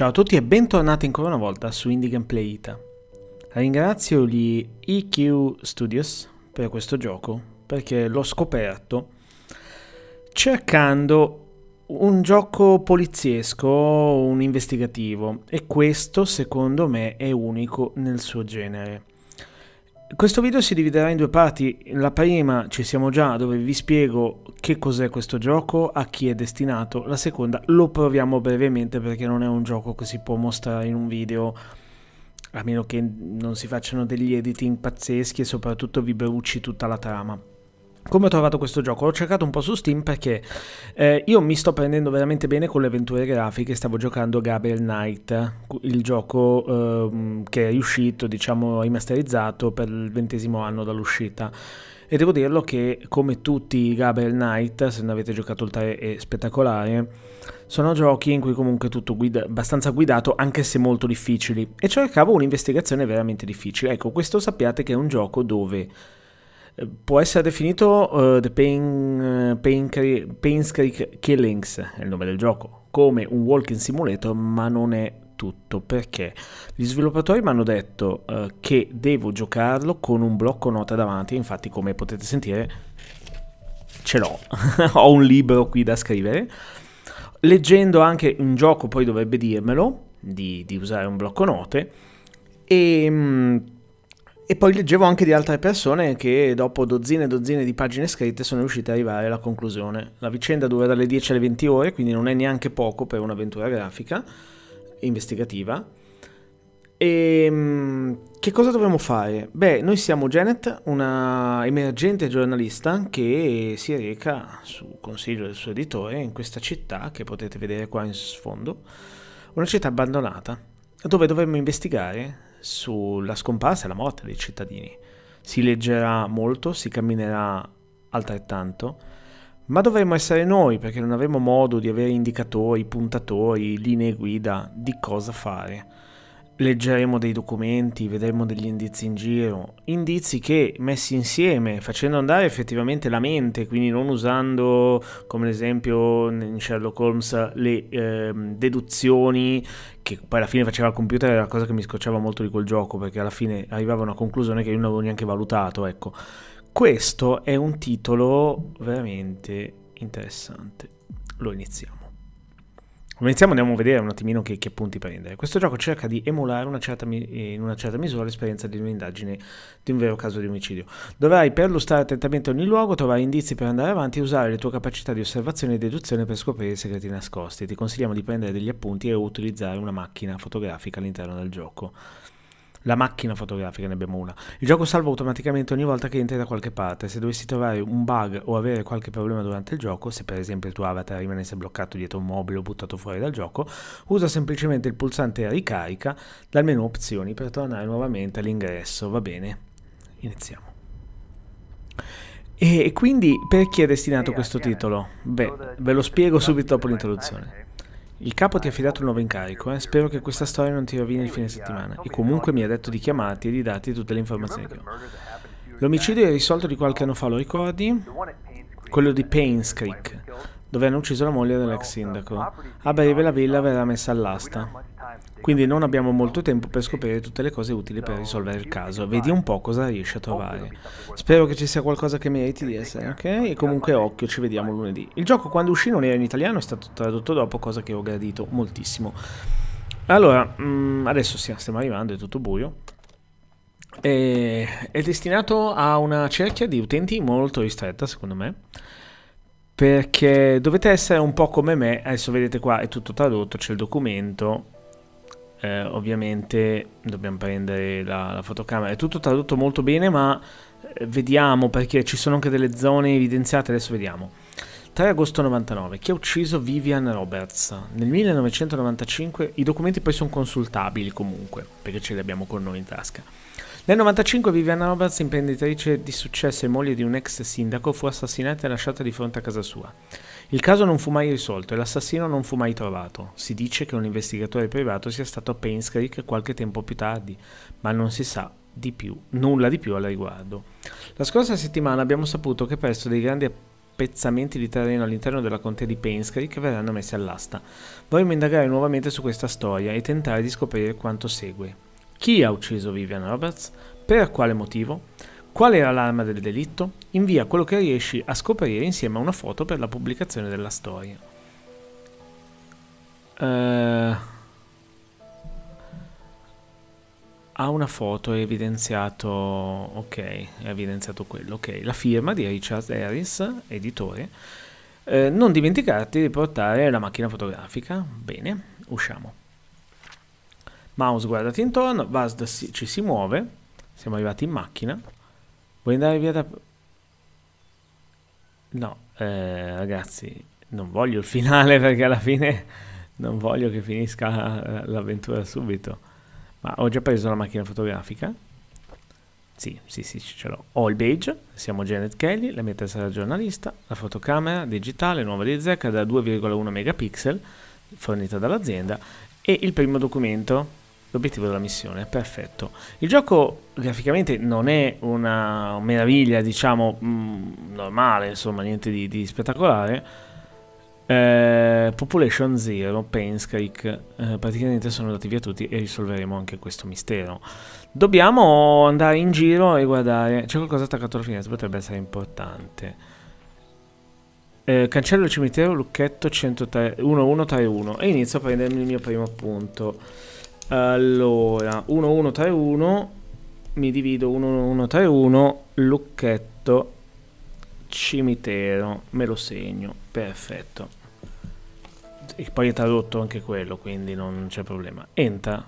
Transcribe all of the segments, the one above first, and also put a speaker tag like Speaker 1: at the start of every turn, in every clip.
Speaker 1: Ciao a tutti e bentornati ancora una volta su Indie Gameplay Ita. Ringrazio gli EQ Studios per questo gioco perché l'ho scoperto cercando un gioco poliziesco, un investigativo e questo secondo me è unico nel suo genere. Questo video si dividerà in due parti. La prima ci siamo già dove vi spiego che cos'è questo gioco, a chi è destinato. La seconda lo proviamo brevemente perché non è un gioco che si può mostrare in un video a meno che non si facciano degli editing pazzeschi e soprattutto vi bruci tutta la trama. Come ho trovato questo gioco? L'ho cercato un po' su Steam perché eh, io mi sto prendendo veramente bene con le avventure grafiche, stavo giocando Gabriel Knight, il gioco eh, che è uscito, diciamo, rimasterizzato per il ventesimo anno dall'uscita. E devo dirlo che, come tutti i Gabriel Knight, se non avete giocato il 3 è spettacolare, sono giochi in cui comunque tutto guida- abbastanza guidato, anche se molto difficili. E cercavo un'investigazione veramente difficile. Ecco, questo sappiate che è un gioco dove eh, può essere definito uh, The Pain, eh, Pain, Painscreen Killings, è il nome del gioco, come un walking simulator, ma non è tutto perché gli sviluppatori mi hanno detto uh, che devo giocarlo con un blocco nota davanti, infatti come potete sentire ce l'ho, ho un libro qui da scrivere, leggendo anche un gioco poi dovrebbe dirmelo di, di usare un blocco note e... Ehm, Mh, e poi leggevo anche di altre persone che dopo dozzine e dozzine di pagine scritte sono riuscite ad arrivare alla conclusione. La vicenda dura dalle 10 alle 20 ore, quindi non è neanche poco per un'avventura grafica, investigativa. E ehm, che cosa dovremmo fare? Beh, noi siamo Janet, una emergente giornalista che si reca su consiglio del suo editore in questa città che potete vedere qua in sfondo, una città abbandonata, dove dovremmo investigare sulla scomparsa e la morte dei cittadini. Si leggerà molto, si camminerà altrettanto, ma dovremmo essere noi perché non avremo modo di avere indicatori, puntatori, linee guida di cosa fare. Leggeremo dei documenti, vedremo degli indizi in giro, indizi che messi insieme, facendo andare effettivamente la mente, quindi non usando come ad esempio in Sherlock Holmes le eh, deduzioni che poi alla fine faceva il computer, era la cosa che mi scocciava molto di quel gioco perché alla fine arrivava a una conclusione che io non avevo neanche valutato, ecco. Questo è un titolo veramente interessante. Lo iniziamo. Iniziamo, andiamo a vedere un attimino che, che, punti prende. Questo gioco cerca di emulare una certa, eh, in una certa misura l'esperienza di un'indagine di un vero caso di omicidio. Dovrai perlustrare attentamente ogni luogo, trovare indizi per andare avanti e usare le tue capacità di osservazione e deduzione per scoprire i segreti nascosti. Ti consigliamo di prendere degli appunti e utilizzare una macchina fotografica all'interno del gioco. La macchina fotografica, ne abbiamo una. Il gioco salva automaticamente ogni volta che entri da qualche parte. Se dovessi trovare un bug o avere qualche problema durante il gioco, se per esempio il tuo avatar rimanesse bloccato dietro un mobile o buttato fuori dal gioco, usa semplicemente il pulsante ricarica dal menu opzioni per tornare nuovamente all'ingresso. Va bene? Iniziamo. E quindi perché è destinato questo titolo? Beh, ve lo spiego subito dopo l'introduzione. Il capo ti ha affidato un nuovo incarico e eh? spero che questa storia non ti rovini il fine settimana. E comunque mi ha detto di chiamarti e di darti tutte le informazioni che ho. L'omicidio è risolto di qualche anno fa, lo ricordi? Quello di Paynes Creek, dove hanno ucciso la moglie dell'ex sindaco. A breve la villa verrà messa all'asta. Quindi non abbiamo molto tempo per scoprire tutte le cose utili per risolvere il caso. Vedi un po' cosa riesci a trovare. Spero che ci sia qualcosa che meriti di essere, ok? E comunque occhio, ci vediamo lunedì. Il gioco quando uscì non era in italiano, è stato tradotto dopo, cosa che ho gradito moltissimo. Allora, mm, adesso stiamo arrivando, è tutto buio. è destinato a una cerchia di utenti molto ristretta, secondo me perché dovete essere un po' come me, adesso vedete qua è tutto tradotto, c'è il documento, eh, ovviamente dobbiamo prendere la, la, fotocamera. È tutto tradotto molto bene, ma eh, vediamo perché ci sono anche delle zone evidenziate, adesso vediamo. 3 agosto 99, chi ha ucciso Vivian Roberts? Nel 1995 i documenti poi sono consultabili comunque, perché ce li abbiamo con noi in tasca. Nel 1995 Viviana Roberts, imprenditrice di successo e moglie di un ex sindaco, fu assassinata e lasciata di fronte a casa sua. Il caso non fu mai risolto e l'assassino non fu mai trovato. Si dice che un investigatore privato sia stato a Painscreek qualche tempo più tardi, ma non si sa di più, nulla di più al riguardo. La scorsa settimana abbiamo saputo che presto dei grandi appezzamenti di terreno all'interno della contea di Painscreek verranno messi all'asta. Vorremmo indagare nuovamente su questa storia e tentare di scoprire quanto segue. Chi ha ucciso Vivian Roberts? Per quale motivo? Qual era l'arma del delitto? Invia quello che riesci a scoprire insieme a una foto per la pubblicazione della storia. Uh, ha una foto, è evidenziato... Ok, è evidenziato quello. Ok, la firma di Richard Harris, editore. Uh, non dimenticarti di portare la macchina fotografica. Bene, usciamo. Mouse guardati intorno, Vazda si, ci si muove, siamo arrivati in macchina. Vuoi andare via da... No, eh, ragazzi, non voglio il finale perché alla fine non voglio che finisca eh, l'avventura subito. Ma ho già preso la macchina fotografica. Sì, sì, sì, ce l'ho. Ho il beige, siamo Janet Kelly, la mia tessera giornalista, la fotocamera digitale nuova di Zecca da 2,1 megapixel fornita dall'azienda e il primo documento L'obiettivo della missione, perfetto. Il gioco graficamente non è una meraviglia, diciamo, mh, mm, normale, insomma, niente di, di spettacolare. Eh, Population Zero, Painscreek, eh, praticamente sono andati via tutti e risolveremo anche questo mistero. Dobbiamo andare in giro e guardare, c'è qualcosa attaccato alla finestra, potrebbe essere importante. Eh, cancello il cimitero, lucchetto 1131 e inizio a prendermi il mio primo punto. Allora, 1-1-3-1, mi divido 1-1-3-1, lucchetto, cimitero, me lo segno, perfetto. E poi è tradotto anche quello, quindi non c'è problema. Entra.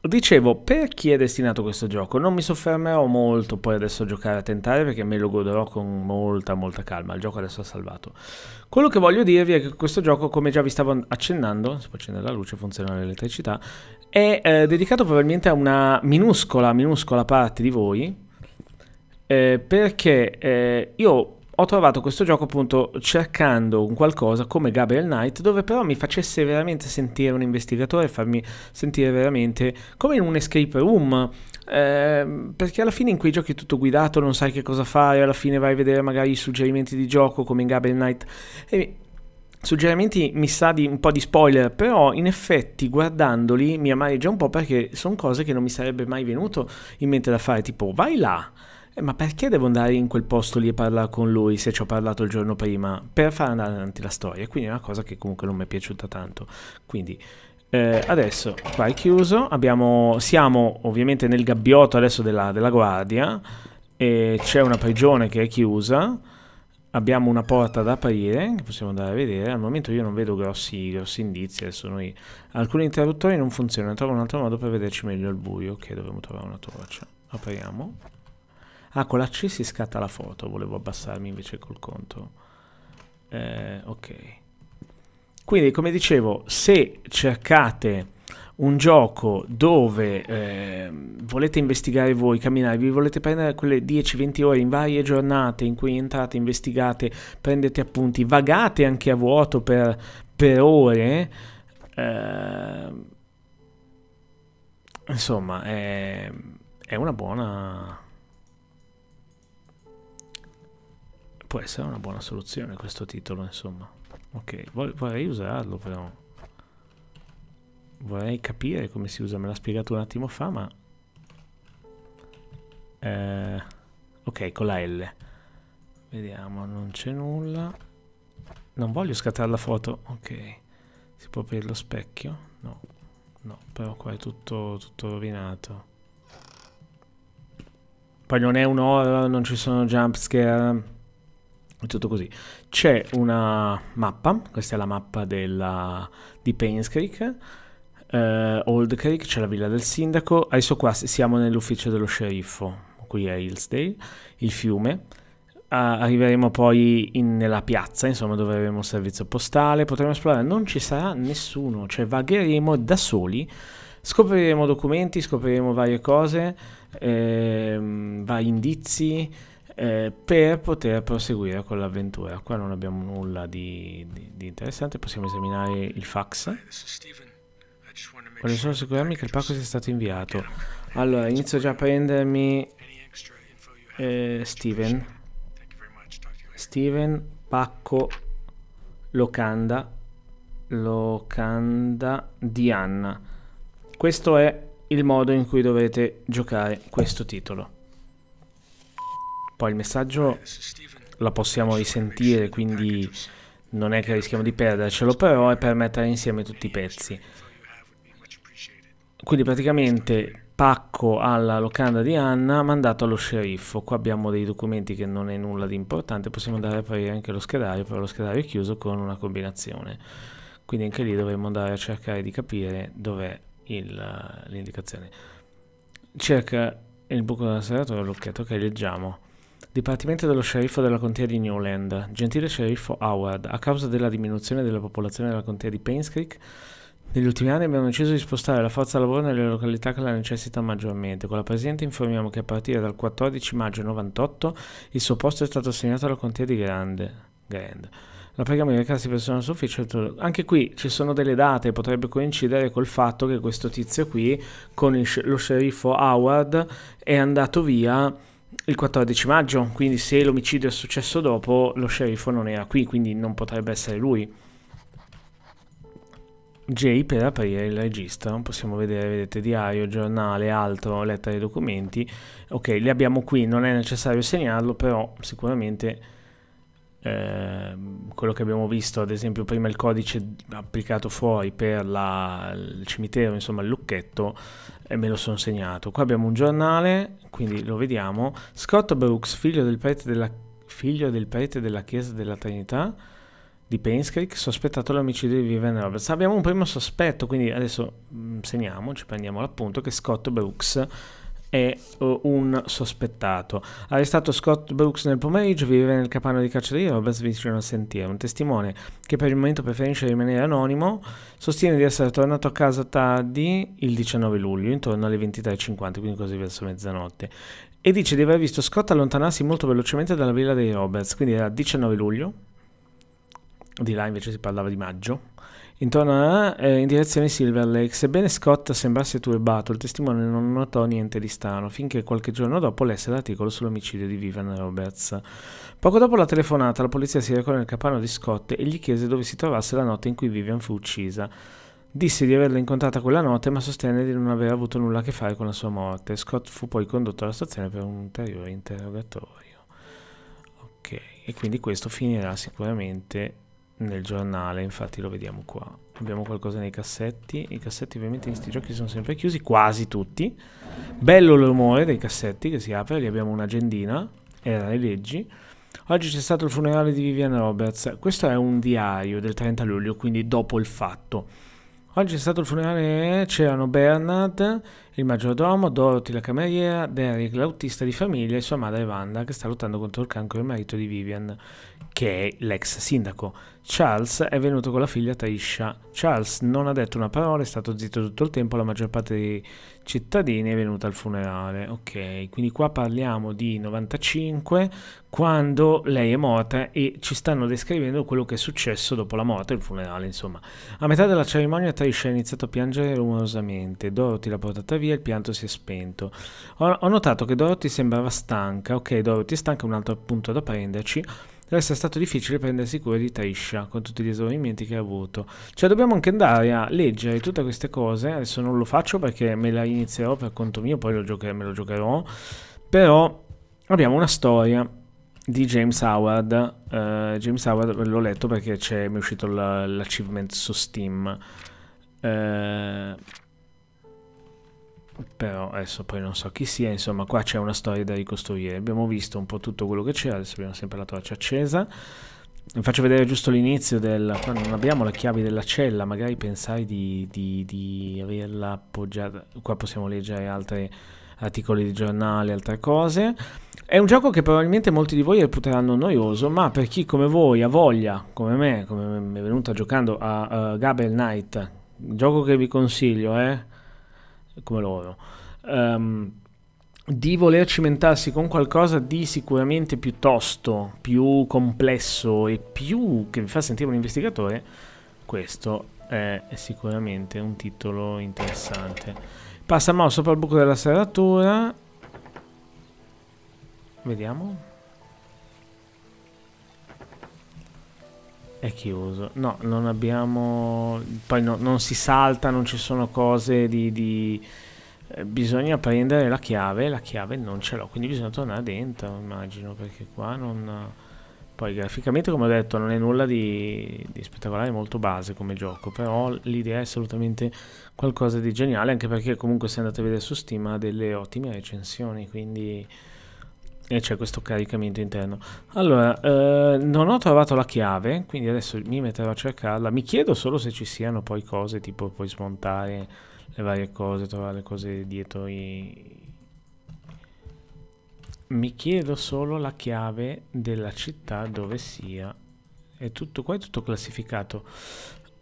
Speaker 1: Dicevo, per chi è destinato questo gioco? Non mi soffermerò molto poi adesso a giocare a tentare perché me lo goderò con molta molta calma, il gioco adesso ha salvato. Quello che voglio dirvi è che questo gioco, come già vi stavo accennando, si può accendere la luce, funziona l'elettricità, è eh, dedicato probabilmente a una minuscola, minuscola parte di voi, eh, perché eh, io ho trovato questo gioco appunto cercando un qualcosa come Gabriel Knight dove però mi facesse veramente sentire un investigatore, farmi sentire veramente come in un escape room. Eh, perché alla fine in quei giochi è tutto guidato, non sai che cosa fare, alla fine vai a vedere magari i suggerimenti di gioco come in Gabriel Knight. E suggerimenti mi sa di un po' di spoiler, però in effetti guardandoli mi amareggia un po' perché sono cose che non mi sarebbe mai venuto in mente da fare, tipo vai là eh, ma perché devo andare in quel posto lì e parlare con lui se ci ho parlato il giorno prima? Per far andare avanti la storia. Quindi è una cosa che comunque non mi è piaciuta tanto. Quindi eh, adesso qua è chiuso. Abbiamo, siamo ovviamente nel gabbiotto adesso della, della guardia. c'è una prigione che è chiusa. Abbiamo una porta da aprire che possiamo andare a vedere. Al momento io non vedo grossi, grossi indizi. Adesso noi... Alcuni interruttori non funzionano. Trovo un altro modo per vederci meglio al buio. Ok, okay, dovremmo trovare una torcia. Apriamo. Ah, con la C si scatta la foto, volevo abbassarmi invece col conto. Eh, ok. Quindi, come dicevo, se cercate un gioco dove eh, volete investigare voi, camminare, vi volete prendere quelle 10-20 ore in varie giornate in cui entrate, investigate, prendete appunti, vagate anche a vuoto per, per ore, eh, insomma, è, è una buona Può essere una buona soluzione questo titolo, insomma. Ok, vorrei usarlo però. Vorrei capire come si usa, me l'ha spiegato un attimo fa, ma... Eh, ok, con la L. Vediamo, non c'è nulla. Non voglio scattare la foto. Ok, si può aprire lo specchio? No, no, però qua è tutto, tutto rovinato. Poi non è un'ora, non ci sono jumpscare tutto così. C'è una mappa, questa è la mappa della, di Pains Creek, eh, Old Creek, c'è la villa del sindaco, adesso qua siamo nell'ufficio dello sceriffo, qui è Hillsdale, il fiume, Ah, arriveremo poi in, nella piazza, insomma, dove avremo il servizio postale, potremo esplorare, non ci sarà nessuno, cioè vagheremo da soli, scopriremo documenti, scopriremo varie cose, ehm, vari indizi, eh, per poter proseguire con l'avventura. Qua non abbiamo nulla di, di, di interessante, possiamo esaminare il fax. Voglio solo assicurarmi che il pacco sia stato inviato. Allora, inizio già a prendermi eh, Steven. Steven, pacco, locanda, locanda di Anna. Questo è il modo in cui dovete giocare questo titolo. Poi il messaggio lo possiamo risentire, quindi non è che rischiamo di perdercelo, però è per mettere insieme tutti i pezzi. Quindi praticamente pacco alla locanda di Anna mandato allo sceriffo. Qua abbiamo dei documenti che non è nulla di importante, possiamo andare a aprire anche lo schedario, però lo schedario è chiuso con una combinazione. Quindi anche lì dovremmo andare a cercare di capire dov'è l'indicazione. Cerca il buco della serratura, l'occhietto, ok, leggiamo. Dipartimento dello sceriffo della contea di Newland. Gentile sceriffo Howard, a causa della diminuzione della popolazione della contea di Creek, negli ultimi anni abbiamo deciso di spostare la forza lavoro nelle località che la necessitano maggiormente. Con la presente informiamo che a partire dal 14 maggio 98 il suo posto è stato assegnato alla contea di Grande. Grand. La preghiamo di recarsi persona suo ufficio. Anche qui ci sono delle date, potrebbe coincidere col fatto che questo tizio qui, con lo sceriffo Howard, è andato via il 14 maggio, quindi se l'omicidio è successo dopo, lo sceriffo non era qui, quindi non potrebbe essere lui. J per aprire il registro, possiamo vedere, vedete, diario, giornale, altro, lettere e documenti. Ok, li abbiamo qui, non è necessario segnarlo, però sicuramente eh, quello che abbiamo visto, ad esempio prima il codice applicato fuori per la, il cimitero, insomma il lucchetto, e me lo sono segnato. Qua abbiamo un giornale, quindi lo vediamo. Scott Brooks, figlio del prete della, figlio del prete della Chiesa della Trinità di Painscreek, sospettato l'omicidio di Vivian Roberts. Abbiamo un primo sospetto, quindi adesso mh, mm, segniamo, ci prendiamo l'appunto che Scott Brooks è eh, un sospettato. Arrestato Scott Brooks nel pomeriggio, vive nel capanno di caccia carceriere Roberts vicino al sentiero. Un testimone che per il momento preferisce rimanere anonimo sostiene di essere tornato a casa tardi il 19 luglio, intorno alle 23.50, quindi così verso mezzanotte. E dice di aver visto Scott allontanarsi molto velocemente dalla villa dei Roberts, quindi era 19 luglio, di là invece si parlava di maggio intorno a, eh, in direzione Silver Lake. Sebbene Scott sembrasse turbato, il testimone non notò niente di strano, finché qualche giorno dopo lesse l'articolo sull'omicidio di Vivian Roberts. Poco dopo la telefonata, la polizia si recò nel capanno di Scott e gli chiese dove si trovasse la notte in cui Vivian fu uccisa. Disse di averla incontrata quella notte, ma sostenne di non aver avuto nulla a che fare con la sua morte. Scott fu poi condotto alla stazione per un ulteriore interrogatorio. Ok, e quindi questo finirà sicuramente nel giornale, infatti lo vediamo qua. Abbiamo qualcosa nei cassetti. I cassetti ovviamente in questi giochi sono sempre chiusi, quasi tutti. Bello l'umore dei cassetti che si apre, lì abbiamo un'agendina era le leggi. Oggi c'è stato il funerale di Vivian Roberts. Questo è un diario del 30 luglio, quindi dopo il fatto. Oggi c'è stato il funerale, c'erano Bernard il maggiordomo, Dorothy la cameriera, Derek l'autista di famiglia e sua madre Wanda che sta lottando contro il cancro del marito di Vivian, che è l'ex sindaco. Charles è venuto con la figlia Taisha. Charles non ha detto una parola, è stato zitto tutto il tempo, la maggior parte dei cittadini è venuta al funerale. Ok, quindi qua parliamo di 95 quando lei è morta e ci stanno descrivendo quello che è successo dopo la morte, il funerale insomma. A metà della cerimonia Taisha ha iniziato a piangere rumorosamente, Dorothy l'ha portata via via il pianto si è spento. Ho, ho notato che Dorothy sembrava stanca. Ok, Dorothy è stanca, un altro punto da prenderci. Deve essere stato difficile prendersi cura di Trisha con tutti gli esaurimenti che ha avuto. Cioè dobbiamo anche andare a leggere tutte queste cose. Adesso non lo faccio perché me la inizierò per conto mio, poi lo giocherò, me lo giocherò. Però abbiamo una storia di James Howard. Uh, James Howard l'ho letto perché mi è uscito l'achievement su Steam. Uh, però adesso poi non so chi sia, insomma qua c'è una storia da ricostruire, abbiamo visto un po' tutto quello che c'era, adesso abbiamo sempre la torcia accesa, vi faccio vedere giusto l'inizio del... qua non abbiamo la chiave della cella, magari pensai di, di, di averla appoggiata, qua possiamo leggere altri articoli di giornale, altre cose, è un gioco che probabilmente molti di voi reputeranno noioso, ma per chi come voi ha voglia, come me, come mi è venuta giocando a uh, eh, Gabel Knight, gioco che vi consiglio, eh come loro, um, di voler cimentarsi con qualcosa di sicuramente più tosto, più complesso e più che vi fa sentire un investigatore, questo è sicuramente un titolo interessante. Passa il mouse sopra il buco della serratura. Vediamo. È chiuso. No, non abbiamo... Poi no, non si salta, non ci sono cose di... di... Eh, bisogna prendere la chiave, la chiave non ce l'ho, quindi bisogna tornare dentro, immagino, perché qua non... Poi graficamente, come ho detto, non è nulla di, di spettacolare, molto base come gioco, però l'idea è assolutamente qualcosa di geniale, anche perché comunque se andate a vedere su Steam ha delle ottime recensioni, quindi e c'è questo caricamento interno. Allora, eh, non ho trovato la chiave, quindi adesso mi metterò a cercarla. Mi chiedo solo se ci siano poi cose tipo puoi smontare le varie cose, trovare le cose dietro i... Mi chiedo solo la chiave della città dove sia. È tutto qua, è tutto classificato.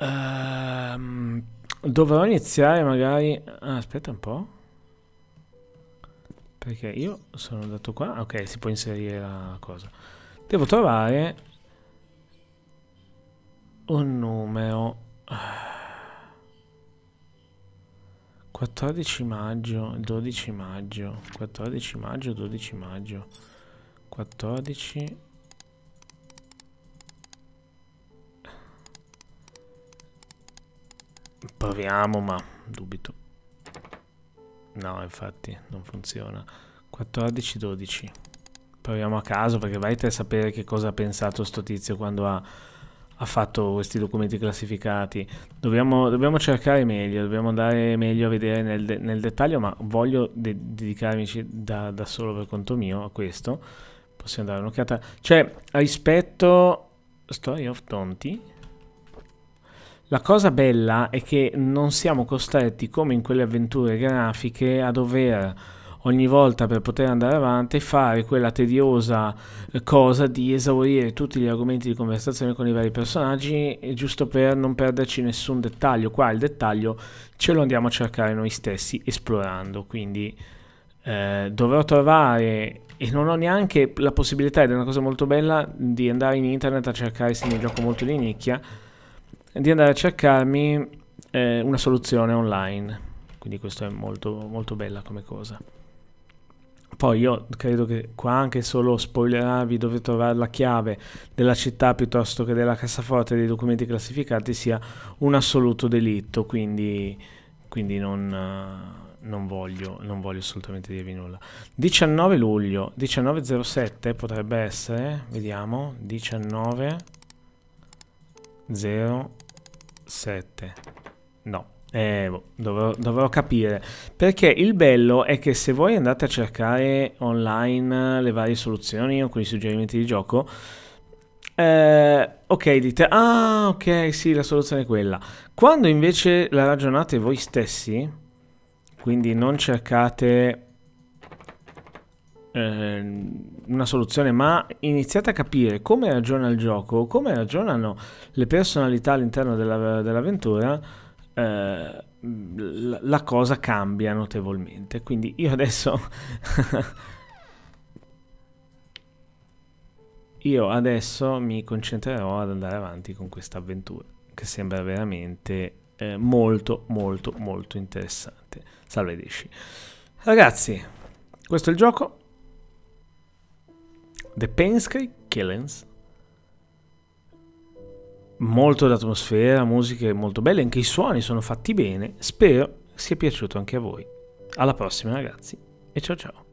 Speaker 1: Ehm, dovrò iniziare magari... Ah, aspetta un po'. Perché io sono andato qua. Ok, si può inserire la cosa. Devo trovare un numero. 14 maggio, 12 maggio, 14 maggio, 12 maggio, 14 proviamo ma dubito No, infatti, non funziona. 14, 12. Proviamo a caso perché vai a sapere che cosa ha pensato sto tizio quando ha, ha fatto questi documenti classificati. Dobbiamo, dobbiamo, cercare meglio, dobbiamo andare meglio a vedere nel, de nel dettaglio, ma voglio de dedicarmi da, da solo per conto mio a questo. Possiamo dare un'occhiata. Cioè, rispetto... Story of Tonti la cosa bella è che non siamo costretti, come in quelle avventure grafiche, a dover ogni volta per poter andare avanti fare quella tediosa eh, cosa di esaurire tutti gli argomenti di conversazione con i vari personaggi eh, giusto per non perderci nessun dettaglio qua il dettaglio ce lo andiamo a cercare noi stessi esplorando quindi eh, dovrò trovare e non ho neanche la possibilità ed è una cosa molto bella di andare in internet a cercare se mi gioco molto di nicchia di andare a cercarmi eh, una soluzione online. Quindi questo è molto, molto bella come cosa. Poi io credo che qua anche solo spoilerarvi dove trovare la chiave della città piuttosto che della cassaforte dei documenti classificati sia un assoluto delitto, quindi, quindi non... Eh, non voglio, non voglio, assolutamente dirvi nulla. 19 luglio, 19.07 potrebbe essere, vediamo, 19.07. 7. No, eh, dovrò, boh, dovrò, capire. Perché il bello è che se voi andate a cercare online le varie soluzioni o quei suggerimenti di gioco, eh, ok, dite, ah, ok, sì, la soluzione è quella. Quando invece la ragionate voi stessi, quindi non cercate eh, una soluzione, ma iniziate a capire come ragiona il gioco, come ragionano le personalità all'interno della, dell'avventura, eh, la, la cosa cambia notevolmente. Quindi io adesso... io adesso mi concentrerò ad andare avanti con questa avventura, che sembra veramente eh, molto molto molto interessante. Salve Dishi. Ragazzi, questo è il gioco. The Penske Killens. Molto d'atmosfera, musiche molto belle, anche i suoni sono fatti bene. Spero sia piaciuto anche a voi. Alla prossima ragazzi e ciao ciao.